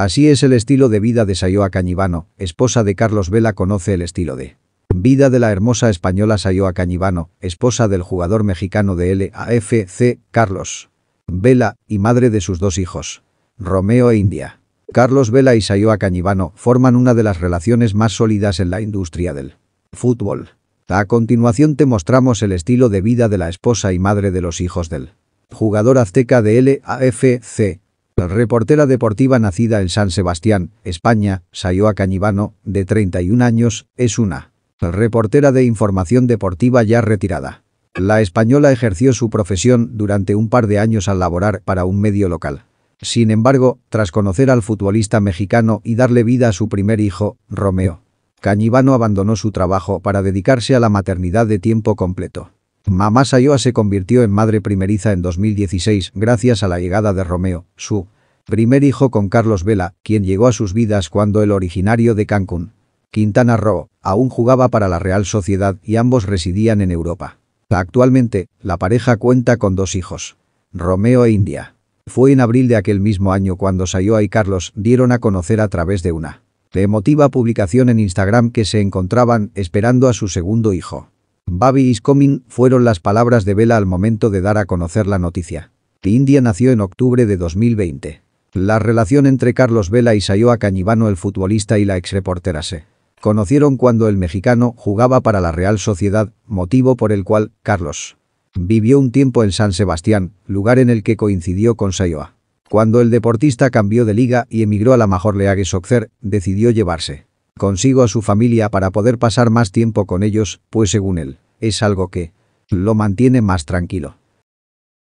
Así es el estilo de vida de Sayoa Cañivano, esposa de Carlos Vela conoce el estilo de vida de la hermosa española Sayoa Cañivano, esposa del jugador mexicano de LAFC, Carlos Vela, y madre de sus dos hijos, Romeo e India. Carlos Vela y Sayoa Cañivano forman una de las relaciones más sólidas en la industria del fútbol. A continuación te mostramos el estilo de vida de la esposa y madre de los hijos del jugador azteca de LAFC, Reportera deportiva nacida en San Sebastián, España, Sayoa Cañivano, de 31 años, es una reportera de información deportiva ya retirada. La española ejerció su profesión durante un par de años al laborar para un medio local. Sin embargo, tras conocer al futbolista mexicano y darle vida a su primer hijo, Romeo, Cañivano abandonó su trabajo para dedicarse a la maternidad de tiempo completo. Mamá Sayoa se convirtió en madre primeriza en 2016 gracias a la llegada de Romeo, su primer hijo con Carlos Vela, quien llegó a sus vidas cuando el originario de Cancún, Quintana Roo, aún jugaba para la Real Sociedad y ambos residían en Europa. Actualmente, la pareja cuenta con dos hijos, Romeo e India. Fue en abril de aquel mismo año cuando Sayoa y Carlos dieron a conocer a través de una emotiva publicación en Instagram que se encontraban esperando a su segundo hijo. «Babi is coming fueron las palabras de Vela al momento de dar a conocer la noticia. India nació en octubre de 2020. La relación entre Carlos Vela y Sayoa Cañibano el futbolista y la exreportera se conocieron cuando el mexicano jugaba para la Real Sociedad, motivo por el cual Carlos vivió un tiempo en San Sebastián, lugar en el que coincidió con Sayoa. Cuando el deportista cambió de liga y emigró a la Major League Soccer, decidió llevarse consigo a su familia para poder pasar más tiempo con ellos, pues según él, es algo que lo mantiene más tranquilo.